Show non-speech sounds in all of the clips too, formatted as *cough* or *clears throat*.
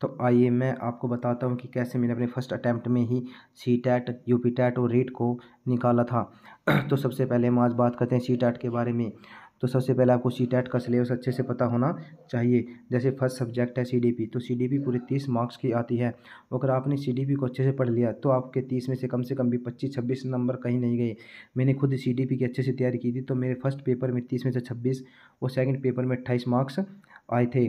तो आइए मैं आपको बताता हूँ कि कैसे मैंने अपने फर्स्ट अटैम्प्ट में ही C TET U P TET और रीट e को निकाला था *clears throat* तो सबसे पहले हम आज बात करते हैं सी टैट के बारे में तो सबसे पहले आपको सी टैट का सिलेबस अच्छे से पता होना चाहिए जैसे फर्स्ट सब्जेक्ट है सी तो सी डी पूरे तीस मार्क्स की आती है अगर आपने सी को अच्छे से पढ़ लिया तो आपके तीस में से कम से कम भी पच्चीस छब्बीस नंबर कहीं नहीं गए मैंने खुद सी की अच्छे से तैयारी की थी तो मेरे फर्स्ट पेपर में तीस में से छब्बीस और सेकेंड पेपर में अट्ठाईस मार्क्स आए थे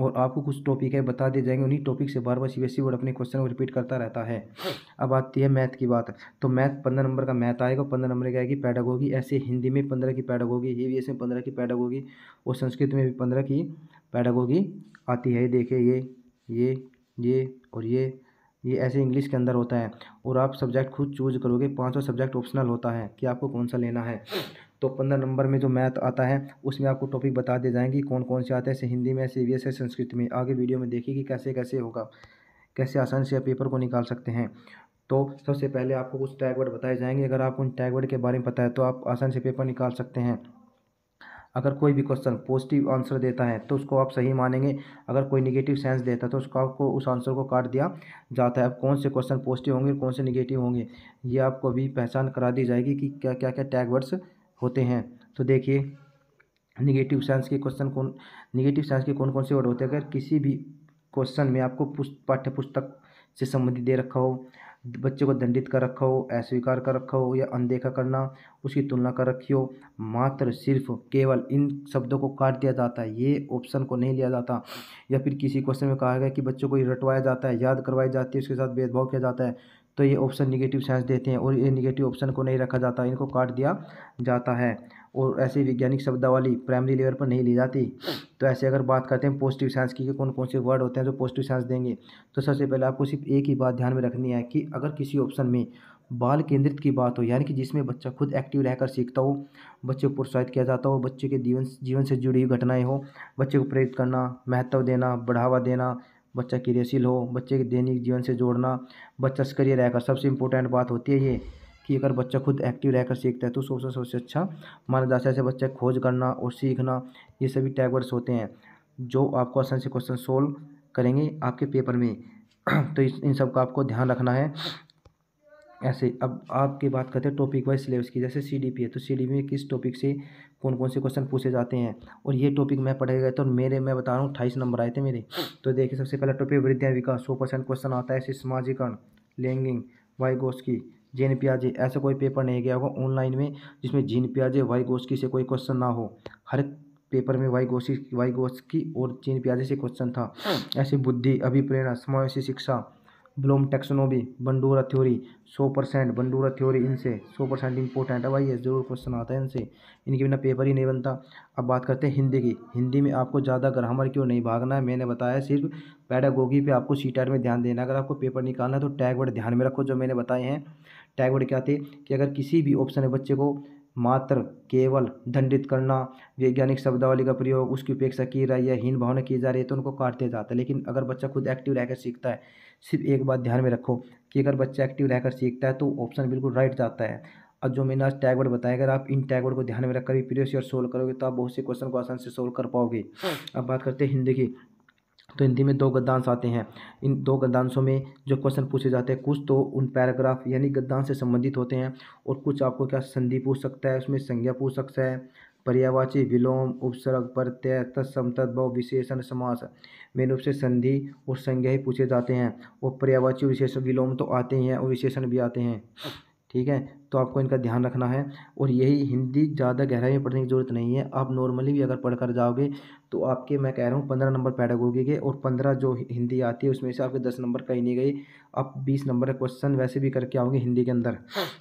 और आपको कुछ टॉपिक है बता दिए जाएंगे उन्हीं टॉपिक से बार बार सी बी एस बोर्ड अपने क्वेश्चन को रिपीट करता रहता है अब आती है मैथ की बात तो मैथ पंद्रह नंबर का मैथ आएगा पंद्रह नंबर की आएगी पैडागोगी ऐसे हिंदी में पंद्रह की पैडागोगी एस में पंद्रह की पैडागोगी और संस्कृत में भी पंद्रह की पैडागोगी आती है देखिए ये ये ये और ये ये ऐसे इंग्लिश के अंदर होता है और आप सब्जेक्ट खुद चूज करोगे पाँचों सब्जेक्ट ऑप्शनल होता है कि आपको कौन सा लेना है तो पंद्रह नंबर में जो मैथ आता है उसमें आपको टॉपिक बता दिए जाएंगे कौन कौन से आते हैं हिंदी में सी बी संस्कृत में आगे वीडियो में देखिए कि कैसे कैसे होगा कैसे आसान से आप पेपर को निकाल सकते हैं तो सबसे पहले आपको कुछ टैगवर्ड बताए जाएंगे अगर आपको उन टैगवर्ड के बारे में पता है तो आप आसान से पेपर निकाल सकते हैं अगर कोई भी क्वेश्चन पॉजिटिव आंसर देता है तो उसको आप सही मानेंगे अगर कोई निगेटिव सेंस देता है तो उसको आपको उस आंसर को काट दिया जाता है अब कौन से क्वेश्चन पॉजिटिव होंगे कौन से निगेटिव होंगे ये आपको भी पहचान करा दी जाएगी कि क्या क्या क्या टैगवर्ड्स होते हैं तो देखिए निगेटिव साइंस के क्वेश्चन कौन निगेटिव साइंस के कौन कौन से वर्ड होते हैं अगर किसी भी क्वेश्चन में आपको पुस्त पाठ्य पुस्तक से संबंधित दे रखा हो बच्चे को दंडित कर रखा हो अस्वीकार कर रखा हो या अनदेखा करना उसकी तुलना कर रखी हो मात्र सिर्फ केवल इन शब्दों को काट दिया जाता है ये ऑप्शन को नहीं लिया जाता या फिर किसी क्वेश्चन में कहा गया कि बच्चों को रटवाया जाता है याद करवाई जाती है उसके साथ भेदभाव किया जाता है तो ये ऑप्शन निगेटिव साइंस देते हैं और ये निगेटिव ऑप्शन को नहीं रखा जाता इनको काट दिया जाता है और ऐसी वैज्ञानिक शब्दावली प्राइमरी लेवल पर नहीं ली जाती तो ऐसे अगर बात करते हैं पॉजिटिव साइंस की कि कौन कौन से वर्ड होते हैं जो पॉजिटिव साइंस देंगे तो सबसे पहले आपको सिर्फ एक ही बात ध्यान में रखनी है कि अगर किसी ऑप्शन में बाल केंद्रित की बात हो यानी कि जिसमें बच्चा खुद एक्टिव रहकर सीखता हो बच्चे को प्रोत्साहित किया जाता हो बच्चे के जीवन जीवन से जुड़ी हुई घटनाएं हो बच्चे को प्रेरित करना महत्व देना बढ़ावा देना बच्चा क्रियाशील हो बच्चे के दैनिक जीवन से जोड़ना बच्चा सक्रिय रहकर सबसे इम्पोर्टेंट बात होती है ये कि अगर बच्चा खुद एक्टिव रहकर सीखता है तो सोशल सबसे अच्छा माना जाता है ऐसे बच्चा खोज करना और सीखना ये सभी टैगवर्ड्स होते हैं जो आपको आसान से क्वेश्चन सोल्व करेंगे आपके पेपर में *clears throat* तो इस इन सब का आपको ध्यान रखना है ऐसे अब आपकी बात करते हैं टॉपिक वाइज सिलेबस की जैसे सी डी पी है तो सी डी पी में किस टॉपिक से कौन कौन से क्वेश्चन पूछे जाते हैं और ये टॉपिक मैं पढ़े गए तो मेरे मैं बता रहा हूँ अट्ठाईस नंबर आए थे मेरे तो देखिए सबसे पहला टॉपिक वृद्धि विकास सौ परसेंट क्वेश्चन आता है ऐसे समाजीकरण लैंगिंग की जेन प्याजे ऐसा कोई पेपर नहीं गया होगा ऑनलाइन में जिसमें जीन प्याजे वाई गोस्की से कोई क्वेश्चन ना हो हर एक पेपर में वाई गोशी वाई गोस्की और जीन प्याजे से क्वेश्चन था ऐसे बुद्धि अभिप्रेरणा समावेशी शिक्षा ब्लूम टेक्सनोबी बंडूरा थ्योरी सौ परसेंट बंडूरा थ्योरी इनसे सौ परसेंट इंपॉर्टेंट है भाई ये जरूर क्वेश्चन आता है इनसे इनके बिना पेपर ही नहीं बनता अब बात करते हैं हिंदी की हिंदी में आपको ज़्यादा ग्रामर क्यों नहीं भागना है मैंने बताया सिर्फ पैडागोगी पे आपको सी e में ध्यान देना अगर आपको पेपर निकालना है तो टैग वर्ड ध्यान में रखो जो मैंने बताए हैं वर्ड क्या थे कि अगर किसी भी ऑप्शन में बच्चे को मात्र केवल दंडित करना वैज्ञानिक शब्दावली का प्रयोग उसकी उपेक्षा की रही है हीन भावना की जा रही है तो उनको काट दिया जाता है लेकिन अगर बच्चा खुद एक्टिव रहकर सीखता है सिर्फ एक बात ध्यान में रखो कि अगर बच्चा एक्टिव रहकर सीखता है तो ऑप्शन बिल्कुल राइट जाता है अब जो मैंने आज टैगवर्ड बताया अगर आप इन टैगवर्ड को ध्यान में रखकर भी प्रीवियस ईयर सोल्व करोगे तो आप बहुत से क्वेश्चन को आसान से सोल्व कर पाओगे हाँ। अब बात करते हैं हिंदी की तो हिंदी में दो गद्दांश आते हैं इन दो गद्दांशों में जो क्वेश्चन पूछे जाते हैं कुछ तो उन पैराग्राफ यानी गद्दांश से संबंधित होते हैं और कुछ आपको क्या संधि पूछ सकता है उसमें संज्ञा पूछ सकता है पर्यावाची विलोम उपसर्ग प्रत्यय तत्सम तद्भव विशेषण समास मेन रूप से संधि और संज्ञा ही पूछे जाते हैं और पर्यावाची विशेष विलोम तो आते ही हैं और विशेषण भी आते हैं ठीक है तो आपको इनका ध्यान रखना है और यही हिंदी ज़्यादा गहराई में पढ़ने की ज़रूरत नहीं है आप नॉर्मली भी अगर पढ़ कर जाओगे तो आपके मैं कह रहा हूँ पंद्रह नंबर पैडागोगी के और पंद्रह जो हिंदी आती है उसमें से आपके दस नंबर कहीं नहीं गई अब बीस नंबर का क्वेश्चन वैसे भी करके आओगे हिंदी के अंदर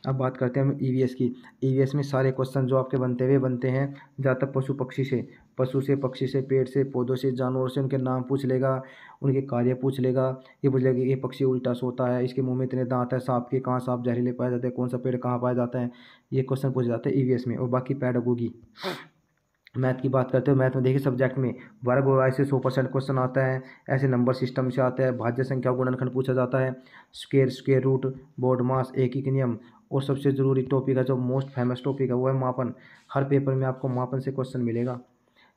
अब बात करते हैं हम ई e की ई e में सारे क्वेश्चन जो आपके बनते हुए बनते हैं तक पशु पक्षी से पशु से पक्षी से पेड़ से पौधों से जानवरों से उनके नाम पूछ लेगा उनके कार्य पूछ लेगा ये पूछ लेगा कि ये पक्षी उल्टा सोता है इसके मुंह में इतने दांत है सांप के कहाँ सांप जहरीले पाए जाते हैं कौन सा पेड़ कहाँ पाया जाता है ये क्वेश्चन पूछे जाते हैं ई e में और बाकी होगी मैथ की बात करते हो मैथ में देखिए सब्जेक्ट में वर्ग और ऐसे सौ परसेंट क्वेश्चन आता है ऐसे नंबर सिस्टम से आता है भाज्य संख्या गुणनखंड पूछा जाता है square square root BODMAS एक ही नियम और सबसे ज़रूरी टॉपिक है जो मोस्ट फेमस टॉपिक है वो है मापन हर पेपर में आपको मापन से क्वेश्चन मिलेगा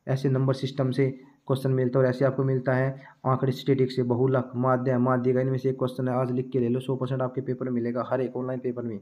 ऐसे नंबर सिस्टम से क्वेश्चन मिलता है और ऐसे आपको मिलता है आंकड़े स्टेटिक से बहुलक माध्यम माध्य इनमें से एक क्वेश्चन है आज लिख के ले लो सौ परसेंट आपके पेपर में मिलेगा हर एक ऑनलाइन पेपर में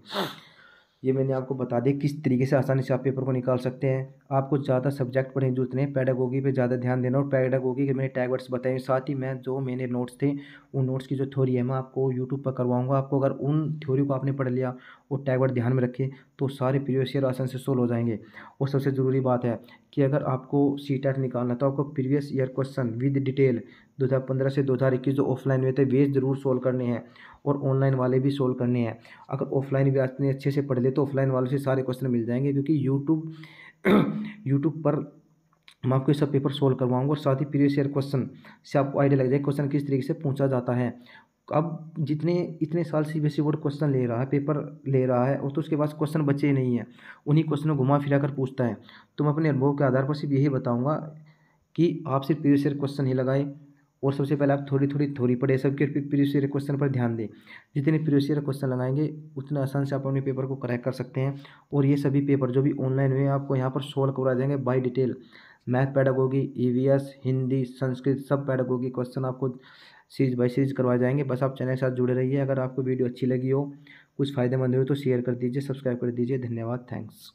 ये मैंने आपको बता दिया किस तरीके से आसानी से आप पेपर को निकाल सकते हैं आपको ज़्यादा सब्जेक्ट पढ़ने जरूरत नहीं पैडागोगी पे ज़्यादा ध्यान देना और पैडागोगी के मैंने टैग वर्ड्स बताए साथ ही मैं जो मेरे नोट्स थे उन नोट्स की जो थ्योरी है मैं आपको यूट्यूब पर करवाऊंगा आपको अगर उन थ्योरी को आपने पढ़ लिया और टैग वर्ड ध्यान में रखे तो सारे प्रीवियस ईयर आसानी से सोल्व हो जाएंगे और सबसे ज़रूरी बात है कि अगर आपको सी टैट निकालना तो आपको previous year question with detail पंद्रह से इक्कीस जो ऑफलाइन हुए थे वे ज़रूर सोल्व करने हैं और ऑनलाइन वाले भी सोल्व करने हैं अगर ऑफलाइन भी आपने अच्छे से पढ़ ले तो ऑफलाइन वालों से सारे क्वेश्चन मिल जाएंगे क्योंकि यूट्यूब यूट्यूब *clears throat* पर मैं आपको सब पेपर सोल्व करवाऊंगा और साथ ही प्रीवियस ईयर क्वेश्चन से आपको आइडिया लग जाए क्वेश्चन किस तरीके से पूछा जाता है अब जितने इतने साल C B S board question ले रहा है पेपर ले रहा है और तो उसके पास क्वेश्चन बचे ही नहीं है उन्हीं क्वेश्चनों घुमा फिरा कर पूछता है तो मैं अपने अनुभव के आधार पर सिर्फ यही बताऊँगा कि आप सिर्फ प्रीवियस ईयर क्वेश्चन ही लगाए और सबसे पहले आप थोड़ी थोड़ी थोड़ी पढ़े सबके प्रीवियस ईयर क्वेश्चन पर ध्यान दें जितने प्रीवियस ईयर क्वेश्चन लगाएंगे उतना आसान से आप अपने पेपर को क्रैक कर सकते हैं और ये सभी पेपर जो भी ऑनलाइन हुए आपको यहाँ पर सोल्व करवा देंगे बाई डिटेल मैथ पैडागोगी एस हिंदी संस्कृत सब पैडागोगी क्वेश्चन आपको सीरीज बाई सीरीज करवाए जाएंगे बस आप चैनल के साथ जुड़े रहिए अगर आपको वीडियो अच्छी लगी हो कुछ फ़ायदेमंद हो तो शेयर कर दीजिए सब्सक्राइब कर दीजिए धन्यवाद थैंक्स